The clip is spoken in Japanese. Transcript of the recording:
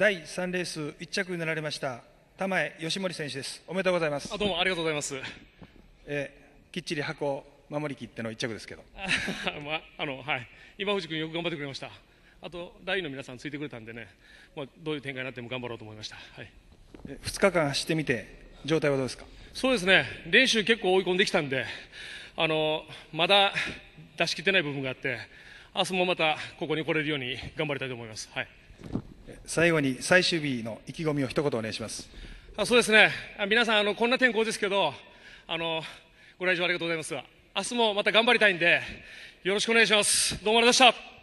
第3レース1着になられました玉江義盛選手ですおめでとうございますあどうもありがとうございます、えきっちり箱を守りきっての1着ですけどまあ、のはい今藤君よく頑張ってくれましたあとラインの皆さんついてくれたんでね、まあ、どういう展開になっても頑張ろうと思いました、はい、2日間走ってみて状態はどうですかそうですね練習結構追い込んできたんであのまだ出し切ってない部分があって明日もまたここに来れるように頑張りたいと思います。はい最後に最終日の意気込みを一言お願いしますあそうですね皆さんあのこんな天候ですけどあのご来場ありがとうございます明日もまた頑張りたいんでよろしくお願いしますどうもありがとうございました